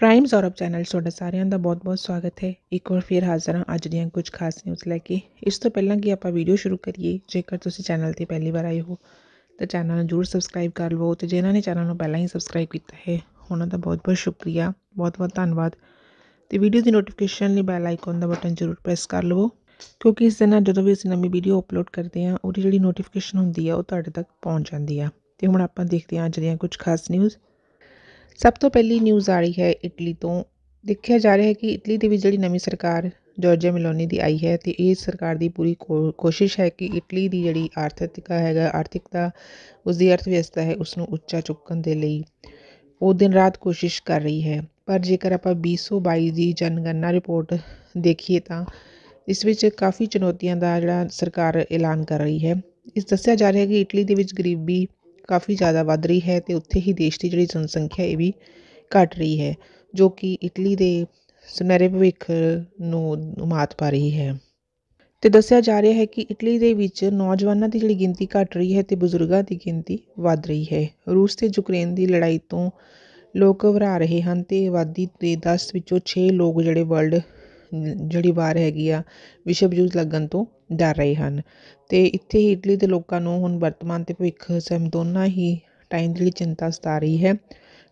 prime Saurabh channel छोटे सारे का बहुत बहुत स्वागत है एक बार फिर हाजिर हाँ अज कुछ खास न्यूज़ लैके इस तो पहला कि आप भीडियो शुरू करिए जेकर तुम चैनल से पहली बार आए हो तो चैनल में जरूर सबसक्राइब कर लो तो जिन्होंने चैनल में पहला ही सबसक्राइब किया है उन्होंने बहुत बहुत शुक्रिया बहुत बहुत धनबाद तो वीडियो की नोटिफिकेशन बैल आइकॉन का बटन जरूर प्रेस कर लवो क्योंकि इस दिन जो भी असं नवी भीडियो अपलोड करते हैं वो जी नोटिफिकेशन होंगी है वो तक पहुँच जाती है तो हम आप देखते हैं अज कुछ खास न्यूज़ ਸਭ ਤੋਂ ਪਹਿਲੀ ਨਿਊਜ਼ ਆ ਰਹੀ ਹੈ ਇਟਲੀ ਤੋਂ ਦੇਖਿਆ ਜਾ ਰਿਹਾ ਹੈ ਕਿ ਇਟਲੀ ਦੇ ਵਿੱਚ ਜਿਹੜੀ ਨਵੀਂ ਸਰਕਾਰ ਜੋਰਜੀਆ ਮਿਲੋਨੀ ਦੀ ਆਈ ਹੈ ਤੇ ਇਹ ਸਰਕਾਰ ਦੀ ਪੂਰੀ ਕੋਸ਼ਿਸ਼ ਹੈ ਕਿ ਇਟਲੀ ਦੀ ਜਿਹੜੀ ਆਰਥਿਕਤਾ ਹੈਗਾ ਆਰਥਿਕਤਾ ਉਸ ਦੀ ਅਰਥ ਵਿਵਸਥਾ ਹੈ ਉਸ ਨੂੰ ਉੱਚਾ ਚੁੱਕਣ ਦੇ ਲਈ ਉਹ ਦਿਨ ਰਾਤ ਕੋਸ਼ਿਸ਼ ਕਰ ਰਹੀ ਹੈ ਪਰ ਜੇਕਰ ਆਪਾਂ 2022 ਦੀ ਜਨਗਣਨਾ ਰਿਪੋਰਟ ਦੇਖੀਏ ਤਾਂ ਇਸ ਵਿੱਚ ਕਾਫੀ ਚੁਣੌਤੀਆਂ ਦਾ ਜਿਹੜਾ ਸਰਕਾਰ ਐਲਾਨ ਕਰ ਰਹੀ ਹੈ ਇਸ ਦੱਸਿਆ ਜਾ ਰਿਹਾ ਹੈ ਕਿ ਇਟਲੀ ਦੇ ਵਿੱਚ ਗਰੀਬੀ ਕਾਫੀ ਜ਼ਿਆਦਾ ਵੱਧ ਰਹੀ ਹੈ ਤੇ ਉੱਥੇ ਹੀ ਦੇਸ਼ ਦੀ ਜਿਹੜੀ ਜਨਸੰਖਿਆ ਇਹ ਵੀ ਘਟ ਰਹੀ ਹੈ ਜੋ ਕਿ ਇਟਲੀ ਦੇ ਸੁਨਹਿਰੇ ਭਵਿੱਖ ਨੂੰ ਮਾਤ ਪਾ ਰਹੀ ਹੈ ਤੇ ਦੱਸਿਆ ਜਾ ਰਿਹਾ ਹੈ ਕਿ ਇਟਲੀ ਦੇ ਵਿੱਚ ਨੌਜਵਾਨਾਂ ਦੀ ਜਿਹੜੀ ਗਿਣਤੀ ਘਟ ਰਹੀ ਹੈ ਤੇ ਬਜ਼ੁਰਗਾਂ ਦੀ ਗਿਣਤੀ ਵੱਧ ਰਹੀ ਹੈ ਰੂਸ ਤੇ ਯੂਕਰੇਨ ਦੀ ਲੜਾਈ ਤੋਂ ਲੋਕ ਘਬਰਾ ਰਹੇ ਹਨ ਤੇ ਆਬਾਦੀ ਦੇ 10 ਵਿੱਚੋਂ 6 ਲੋਕ ਜਿਹੜੇ ਵਰਲਡ ਜਿਹੜੀ ਵਾਰ ਹੈਗੀ ਆ ਵਿਸ਼ਵ ਯੂਜ਼ ਲੱਗਣ ਤੋਂ ਡਰ ਰਹੇ ਹਨ ਤੇ ਇੱਥੇ ਹੀ ਇਟਲੀ ਦੇ ਲੋਕਾਂ ਨੂੰ ਹੁਣ ਵਰਤਮਾਨ ਤੇ ਭਵਿੱਖ ਸਮ ਦੋਨਾਂ ਹੀ ਟਾਈਮ ਦੇ ਲਈ ਚਿੰਤਾ ਸਤਾ ਰਹੀ ਹੈ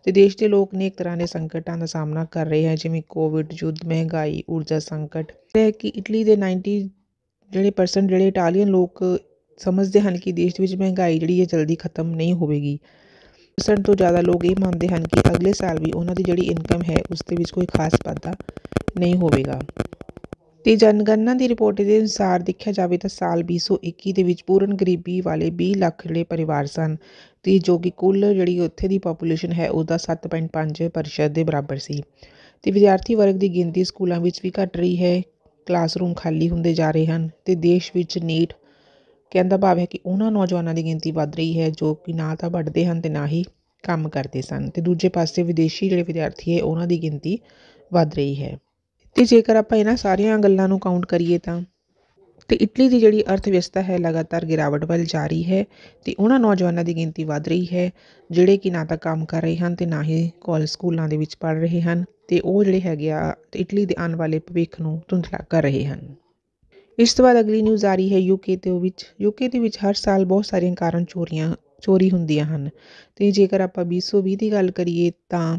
ਤੇ ਦੇਸ਼ ਦੇ ਲੋਕ ਨੇ ਇੱਕ ਤਰ੍ਹਾਂ ਦੇ ਸੰਕਟਾਂ ਦਾ ਸਾਹਮਣਾ ਕਰ ਰਹੇ ਹੈ ਜਿਵੇਂ ਕੋਵਿਡ ਯੁੱਧ ਮਹਿੰਗਾਈ ਊਰਜਾ ਸੰਕਟ ਇਹ ਕਿ ਇਟਲੀ ਦੇ 90 ਜਿਹੜੇ ਪਰਸਨ ਜਿਹੜੇ ਇਟਾਲੀਅਨ ਲੋਕ ਸਮਝਦੇ ਹਨ ਕਿ ਦੇਸ਼ ਵਿੱਚ ਮਹਿੰਗਾਈ ਜਿਹੜੀ ਹੈ ਜਲਦੀ ਖਤਮ ਨਹੀਂ ਹੋਵੇਗੀ 60 ਤੋਂ ਜ਼ਿਆਦਾ ਲੋਕ ਇਹ ਮੰਨਦੇ ਹਨ ਕਿ ਅਗਲੇ ਸਾਲ ਵੀ ਉਹਨਾਂ ਦੀ ਜਿਹੜੀ ਇਨਕਮ ਹੈ ਉਸ ਦੇ ਵਿੱਚ ਕੋਈ ਖਾਸ ਵਾਧਾ ਨਹੀਂ ਹੋਵੇਗਾ ਤੇ ਜਨਗਣਨਾ ਦੀ ਰਿਪੋਰਟ ਦੇ ਅਨੁਸਾਰ ਦੇਖਿਆ ਜਾਵੇ ਤਾਂ ਸਾਲ 2021 ਦੇ ਵਿੱਚ ਪੂਰਨ ਗਰੀਬੀ ਵਾਲੇ 20 ਲੱਖ ਜਿਹੜੇ ਪਰਿਵਾਰ ਸਨ ਤੇ ਜੋ ਕਿ ਕੁੱਲ ਜਿਹੜੀ ਉੱਥੇ ਦੀ ਪੋਪੂਲੇਸ਼ਨ ਹੈ ਉਹਦਾ 7.5% ਦੇ ਬਰਾਬਰ ਸੀ ਤੇ ਵਿਦਿਆਰਥੀ ਵਰਗ ਦੀ ਗਿਣਤੀ ਸਕੂਲਾਂ ਵਿੱਚ ਵੀ ਘਟ ਰਹੀ ਹੈ ਕਲਾਸਰੂਮ ਖਾਲੀ ਹੁੰਦੇ ਜਾ ਰਹੇ ਹਨ ਤੇ ਦੇਸ਼ ਵਿੱਚ ਨੀਟ ਕਹਿੰਦਾ ਭਾਵ ਹੈ ਕਿ ਉਹਨਾਂ ਨੌਜਵਾਨਾਂ ਦੀ ਗਿਣਤੀ ਵੱਧ ਰਹੀ ਹੈ ਜੋ ਕਿ ਨਾ ਤਾਂ ਪੜ੍ਹਦੇ ਹਨ ਤੇ ਨਾ ਹੀ ਕੰਮ ਕਰਦੇ ਸਨ ਤੇ ਦੂਜੇ ਪਾਸੇ ਵਿਦੇਸ਼ੀ ਜਿਹੜੇ ਵਿਦਿਆਰਥੀ ਹੈ ਉਹਨਾਂ ਦੀ ਗਿਣਤੀ ਵੱਧ ਰਹੀ ਹੈ ਅਤੇ ਜੇਕਰ ਆਪਾਂ ਇਹਨਾਂ ਸਾਰੀਆਂ ਗੱਲਾਂ ਨੂੰ ਕਾਊਂਟ ਕਰੀਏ ਤਾਂ ਤੇ ਇਟਲੀ ਦੀ ਜਿਹੜੀ ਅਰਥਵਿਵਸਥਾ ਹੈ ਲਗਾਤਾਰ ਗਿਰਾਵਟ ਵੱਲ ਜਾ ਰਹੀ ਹੈ ਤੇ ਉਹਨਾਂ ਨੌਜਵਾਨਾਂ ਦੀ ਗਿਣਤੀ ਵੱਧ ਰਹੀ ਹੈ ਜਿਹੜੇ ਕਿ ਨਾ ਤਾਂ ਕੰਮ ਕਰ ਰਹੇ ਹਨ ਤੇ ਨਾ ਹੀ ਕੋਲਜ ਸਕੂਲਾਂ ਦੇ ਵਿੱਚ ਪੜ ਰਹੇ ਹਨ ਤੇ ਉਹ ਜਿਹੜੇ ਹੈਗੇ ਆ ਇਟਲੀ ਦੇ ਆਉਣ ਵਾਲੇ ਭਵਿੱਖ ਨੂੰ ਧੁੰਦਲਾ ਕਰ ਰਹੇ ਹਨ ਇਸ ਤੋਂ ਬਾਅਦ ਅਗਲੀ ਨਿਊਜ਼ ਆ ਰਹੀ ਹੈ ਯੂਕੇ ਤੇ ਵਿੱਚ ਯੂਕੇ ਦੇ ਵਿੱਚ ਹਰ ਸਾਲ ਬਹੁਤ ਸਾਰੀਆਂ ਕਾਰਨ ਚੋਰੀਆਂ ਚੋਰੀ ਹੁੰਦੀਆਂ ਹਨ ਤੇ ਜੇਕਰ ਆਪਾਂ 2020 ਦੀ ਗੱਲ ਕਰੀਏ ਤਾਂ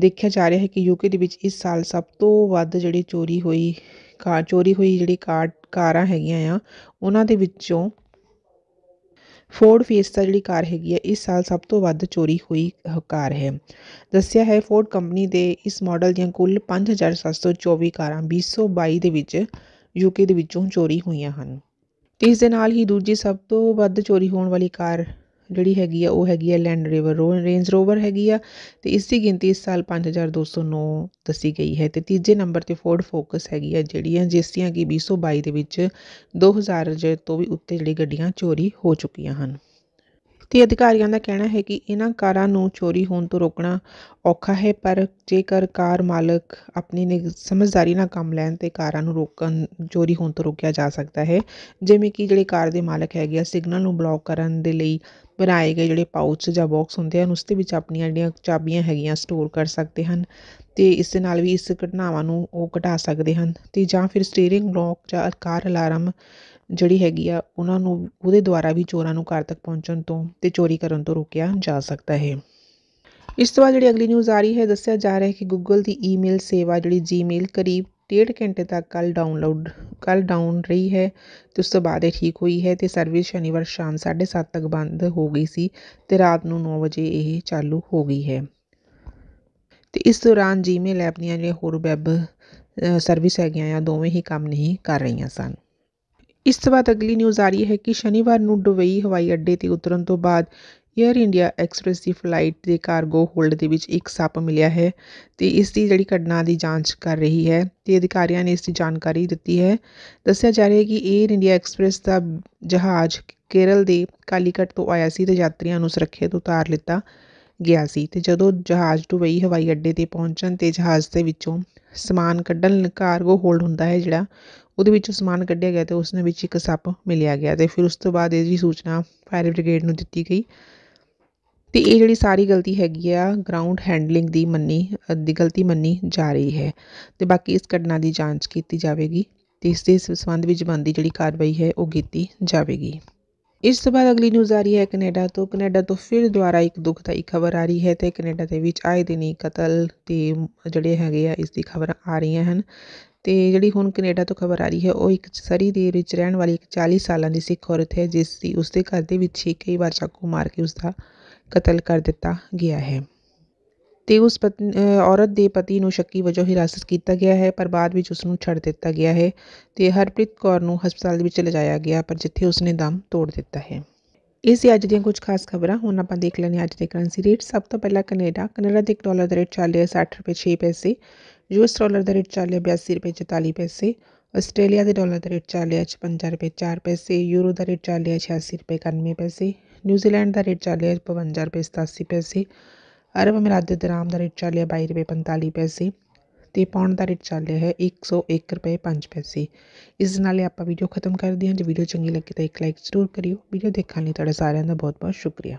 ਦੇਖਿਆ ਜਾ ਰਿਹਾ ਹੈ ਕਿ ਯੂਕੇ ਦੇ ਵਿੱਚ ਇਸ ਸਾਲ ਸਭ ਤੋਂ ਵੱਧ ਜਿਹੜੀ ਚੋਰੀ ਹੋਈ ਕਾਰ ਚੋਰੀ ਹੋਈ ਜਿਹੜੀ ਕਾਰ ਕਾਰਾਂ ਹੈਗੀਆਂ ਆ ਉਹਨਾਂ ਦੇ ਵਿੱਚੋਂ ਫੋਰਡ ਫੀਸਟਾ ਜਿਹੜੀ ਕਾਰ ਹੈਗੀ ਹੈ ਇਸ ਸਾਲ ਸਭ ਤੋਂ ਵੱਧ ਚੋਰੀ ਹੋਈ ਕਾਰ ਹੈ ਦੱਸਿਆ ਹੈ ਫੋਰਡ ਕੰਪਨੀ ਦੇ ਇਸ ਮਾਡਲ ਦੀਆਂ ਕੁੱਲ 5724 ਕਾਰਾਂ 2022 ਦੇ ਵਿੱਚ ਯੂਕੇ ਦੇ ਵਿੱਚੋਂ ਚੋਰੀ ਹੋਈਆਂ ਹਨ ਤੇ ਇਸ ਦੇ ਨਾਲ ਹੀ ਦੂਜੀ ਸਭ ਤੋਂ ਵੱਧ ਚੋਰੀ ਹੋਣ ਵਾਲੀ ਕਾਰ ਜਿਹੜੀ ਹੈਗੀ ਆ ਉਹ ਹੈਗੀ ਆ ਲੈਂਡ ਰੇਵਰ ਰੇਂਜ ਰੋਵਰ ਹੈਗੀ ਆ ਤੇ ਇਸ ਦੀ ਗਿਣਤੀ ਇਸ ਸਾਲ 5209 ਦੱਸੀ ਗਈ ਹੈ ਤੇ ਤੀਜੇ ਨੰਬਰ ਤੇ ਫੋਰਡ ਫੋਕਸ ਹੈਗੀ ਆ ਜਿਹੜੀਆਂ ਜਿਸ ਦੀਆਂ ਕਿ 2022 ਦੇ ਵਿੱਚ 2000 ਤੋਂ ਵੀ ਉੱਤੇ ਜਿਹੜੀ ਗੱਡੀਆਂ ਚੋਰੀ ਹੋ ਚੁੱਕੀਆਂ ਹਨ ਤੇ ਅਧਿਕਾਰੀਆਂ ਦਾ ਕਹਿਣਾ ਹੈ ਕਿ ਇਹਨਾਂ ਕਾਰਾਂ ਨੂੰ ਚੋਰੀ ਹੋਣ ਤੋਂ ਰੋਕਣਾ ਔਖਾ ਹੈ ਪਰ ਜੇਕਰ ਕਾਰ ਮਾਲਕ ਆਪਣੀ ਸਮਝਦਾਰੀ ਨਾਲ ਕੰਮ ਲੈਣ ਤੇ ਕਾਰਾਂ ਨੂੰ ਰੋਕਣ ਚੋਰੀ ਹੋਣ ਤੋਂ ਰੋਕਿਆ ਜਾ ਸਕਦਾ ਹੈ ਜਿਵੇਂ ਕਿ ਜਿਹੜੇ ਕਾਰ ਦੇ ਮਾਲਕ ਹੈਗੇ ਆ ਸਿਗਨਲ ਨੂੰ ਬਲੌਕ ਕਰਨ ਦੇ ਲਈ ਬਣਾਏ ਗਏ ਜਿਹੜੇ ਪਾਊਚ ਜਾਂ ਬੋਕਸ ਹੁੰਦੇ ਹਨ ਉਸ ਦੇ ਵਿੱਚ ਆਪਣੀਆਂ ਜਿਹੜੀਆਂ ਚਾਬੀਆਂ ਹੈਗੀਆਂ ਸਟੋਰ ਕਰ ਸਕਦੇ ਹਨ ਅਤੇ ਇਸ ਦੇ ਨਾਲ ਵੀ ਇਸ ਘਟਨਾਵਾਂ ਨੂੰ ਉਹ ਘਟਾ ਸਕਦੇ ਹਨ ਅਤੇ ਜਾਂ ਫਿਰ ਸਟੀਅਰਿੰਗ ਬਲੌਕ ਜਾਂ ਕਾਰ ਅਲਾਰਮ ਜਿਹੜੀ ਹੈਗੀ ਆ ਉਹਨਾਂ ਨੂੰ ਉਹਦੇ ਦੁਆਰਾ ਵੀ ਚੋਰਾਂ ਨੂੰ ਘਰ ਤੱਕ ਪਹੁੰਚਣ ਤੋਂ ਅਤੇ ਚੋਰੀ ਕਰਨ ਤੋਂ ਰੋਕਿਆ ਜਾ ਸਕਦਾ ਹੈ ਇਸ ਤੋਂ ਬਾਅਦ ਜਿਹੜੀ ਅਗਲੀ ਨਿਊਜ਼ ਆ ਰਹੀ ਹੈ ਦੱਸਿਆ ਜਾ ਰਿਹਾ ਹੈ ਕਿ Google ਦੀ ਈਮੇਲ ਸੇਵਾ ਜਿਹੜੀ Gmail ਕਰੀਬ 1.5 ਘੰਟੇ ਤੱਕ ਕੱਲ ਡਾਊਨਲੋਡ ਕੱਲ ਡਾਊਨ ਰਹੀ ਹੈ ਤੇ ਉਸ ਤੋਂ ਬਾਅਦ ਇਹ ਠੀਕ ਹੋਈ ਹੈ ਤੇ ਸਰਵਿਸ ਸ਼ਨੀਵਾਰ ਸ਼ਾਮ 7:30 ਤੱਕ ਬੰਦ ਹੋ ਗਈ ਸੀ ਤੇ ਰਾਤ ਨੂੰ 9 ਵਜੇ ਇਹ ਚਾਲੂ ਹੋ ਗਈ ਹੈ ਤੇ ਇਸ ਦੌਰਾਨ Gmail ਐਪ ਦੀਆਂ ਜਿਹੜੀਆਂ ਹੋਰ ਵੈਬ ਸਰਵਿਸ ਹੈਗੀਆਂ ਆ ਦੋਵੇਂ ਹੀ ਕੰਮ ਨਹੀਂ ਕਰ ਰਹੀਆਂ ਸਨ ਇਸ ਤੋਂ ਬਾਅਦ ਅਗਲੀ ਨਿਊਜ਼ ਆ ਰਹੀ ਹੈ ਕਿ ਸ਼ਨੀਵਾਰ ਨੂੰ ਦੁਬਈ ਹਵਾਈ ਅੱਡੇ ਤੇ ਉਤਰਨ ਤੋਂ ਬਾਅਦ ਏਅਰ ਇੰਡੀਆ ਐਕਸਪ੍ਰੈਸ ਦੀ ਫਲਾਈਟ ਦੇ ਕਾਰਗੋ ਹੋਲਡ ਦੇ ਵਿੱਚ ਇੱਕ ਸੱਪ ਮਿਲਿਆ ਹੈ ਤੇ ਇਸ ਦੀ ਜਿਹੜੀ ਘਟਨਾ ਦੀ ਜਾਂਚ ਕਰ ਰਹੀ ਹੈ ਅਤੇ ਅਧਿਕਾਰੀਆਂ ਨੇ ਇਸ ਦੀ ਜਾਣਕਾਰੀ ਦਿੱਤੀ ਹੈ ਦੱਸਿਆ ਜਾ ਰਿਹਾ ਹੈ ਕਿ ਏਅਰ ਇੰਡੀਆ ਐਕਸਪ੍ਰੈਸ ਦਾ ਜਹਾਜ਼ ਕੇਰਲ ਦੇ ਕਾਲੀਕਟ ਤੋਂ ਆਇਆ ਸੀ ਤੇ ਯਾਤਰੀਆਂ ਨੂੰ ਸੁਰੱਖਿਅਤ ਉਤਾਰ ਲਿੱਤਾ ਗਿਆ ਸੀ ਤੇ ਜਦੋਂ ਜਹਾਜ਼ ਦੁਬਈ ਹਵਾਈ ਅੱਡੇ 'ਤੇ ਪਹੁੰਚਣ 'ਤੇ ਜਹਾਜ਼ ਦੇ ਵਿੱਚੋਂ ਸਮਾਨ ਕੱਢਣ ਕਾਰਗੋ ਹੋਲਡ ਹੁੰਦਾ ਹੈ ਜਿਹੜਾ ਉਹਦੇ ਵਿੱਚੋਂ ਸਮਾਨ ਕੱਢਿਆ ਗਿਆ ਤੇ ਉਸ ਦੇ ਵਿੱਚ ਇੱਕ ਸੱਪ ਮਿਲਿਆ ਗਿਆ ਤੇ ਫਿਰ ਉਸ ਤੋਂ ਬਾਅਦ ਇਹ ਜੀ ਸੂਚਨਾ ਫਾਇਰ ਬ੍ਰਿਗੇਡ ਨੂੰ ਦਿੱਤੀ ਗਈ ਤੇ ਇਹ ਜਿਹੜੀ ਸਾਰੀ ਗਲਤੀ ਹੈਗੀ ਆ ਗਰਾਊਂਡ ਹੈਂਡਲਿੰਗ ਦੀ ਮੰਨੀ ਦੀ ਗਲਤੀ ਮੰਨੀ ਜਾ ਰਹੀ ਹੈ ਤੇ ਬਾਕੀ ਇਸ ਘਟਨਾ ਦੀ ਜਾਂਚ ਕੀਤੀ ਜਾਵੇਗੀ ਤੇ ਇਸ ਦੇ ਸੰਬੰਧ ਵਿੱਚ ਬੰਦੀ ਜਿਹੜੀ ਕਾਰਵਾਈ ਹੈ ਉਹ ਕੀਤੀ ਜਾਵੇਗੀ ਇਸ ਤੋਂ ਬਾਅਦ ਅਗਲੀ ਨਿਊਜ਼ ਆ ਰਹੀ ਹੈ ਕੈਨੇਡਾ ਤੋਂ ਕੈਨੇਡਾ ਤੋਂ ਫਿਰ ਦੁਬਾਰਾ ਇੱਕ ਦੁਖਦਾਈ ਖਬਰ ਆ ਰਹੀ ਹੈ ਤੇ ਕੈਨੇਡਾ ਦੇ ਵਿੱਚ ਆਏ ਦਿਨ ਹੀ ਕਤਲ ਤੇ ਜਿਹੜੇ ਹੈਗੇ ਆ ਇਸ ਦੀ ਖਬਰ ਆ ਰਹੀਆਂ ਹਨ ਤੇ ਜਿਹੜੀ ਹੁਣ ਕੈਨੇਡਾ ਤੋਂ ਖਬਰ ਆ ਰਹੀ ਹੈ ਉਹ ਇੱਕ ਸਰੀ ਦੇ ਵਿੱਚ ਰਹਿਣ ਵਾਲੀ ਇੱਕ 40 ਸਾਲਾਂ ਦੀ ਸਿੱਖ ਔਰਤ ਹੈ ਜਿਸ ਦੀ ਉਸ ਦੇ ਘਰ ਦੇ ਵਿੱਚ ਹੀ ਕਈ ਵਾਰ ਚਾਕੂ ਮਾਰ ਕੇ ਉਸ ਦਾ ਕਤਲ ਕਰ ਦਿੱਤਾ ਗਿਆ ਹੈ ਤੇ ਉਸ ਪਤ ਔਰਤ ਦੇ ਪਤੀ ਨੂੰ ਸ਼ੱਕੀ ਵਜੋਂ ਹਿਰਾਸਤ ਕੀਤਾ ਗਿਆ ਹੈ ਪਰ ਬਾਅਦ ਵਿੱਚ ਉਸ ਨੂੰ ਛੱਡ ਦਿੱਤਾ ਗਿਆ ਹੈ ਤੇ ਹਰਪ੍ਰੀਤ ਕੌਰ ਨੂੰ ਹਸਪਤਾਲ ਵਿੱਚ ਲਿਜਾਇਆ ਗਿਆ ਪਰ ਜਿੱਥੇ ਉਸਨੇ ਦਮ ਤੋੜ ਦਿੱਤਾ ਹੈ ਇਸ ਅੱਜ ਦੀਆਂ ਕੁਝ ਖਾਸ ਖਬਰਾਂ ਹੁਣ ਆਪਾਂ ਦੇਖ ਲੈਣੇ ਅੱਜ ਦੇ ਕਰੰਸੀ ਰੇਟ ਸਭ ਤੋਂ ਪਹਿਲਾਂ ਕੈਨੇਡਾ ਕੈਨੇਡਾ ਦੇ ਡਾਲਰ ਦਾ ਰੇਟ ਚੱਲ ਰਿਹਾ 60 ਰੁਪਏ 6 ਪੈਸੇ ਯੂਐਸ ਡਾਲਰ ਦਾ ਰੇਟ ਚੱਲ 82 ਰੁਪਏ 44 ਪੈਸੇ ਆਸਟ੍ਰੇਲੀਆ ਦੇ ਡਾਲਰ ਦਾ ਰੇਟ ਚੱਲ 55 ਰੁਪਏ 4 ਪੈਸੇ ਯੂਰੋ ਦਾ ਰੇਟ ਚੱਲ 86 ਰੁਪਏ 91 ਪੈਸੇ ਨਿਊਜ਼ੀਲੈਂਡ ਦਾ ਰੇਟ ਚੱਲ ਰਿਹਾ ਬਵੰਜਾ ਰੁਪਏ ਸਤਾਸੀ ਪੈਸੇ ਅਰਬ ਅਮੀਰਾਤ ਦੇ ਦਰਾਮ ਦਾ ਰੇਟ ਚੱਲ ਰਿਹਾ ਬਾਈ ਰੁਪਏ ਪੰਤਾਲੀ ਪੈਸੇ ਤੇ ਪਾਉਂਡ ਦਾ ਰੇਟ ਚੱਲ ਰਿਹਾ ਹੈ ਇੱਕ ਸੌ ਇੱਕ ਰੁਪਏ ਪੰਜ ਪੈਸੇ ਇਸ ਨਾਲ ਆਪਾਂ ਵੀਡੀਓ ਖਤਮ ਕਰਦੇ ਹਾਂ ਜੇ ਵੀਡੀਓ ਚੰਗੀ ਲੱਗੀ ਤਾਂ ਇੱਕ ਲਾਈਕ ਜ਼ਰੂਰ ਕਰਿਓ ਵੀਡੀਓ ਦੇਖਣ ਲਈ ਤੁਹਾਡਾ ਸਾਰਿਆਂ ਦਾ ਬਹੁਤ ਬਹੁਤ ਸ਼ੁਕਰੀਆ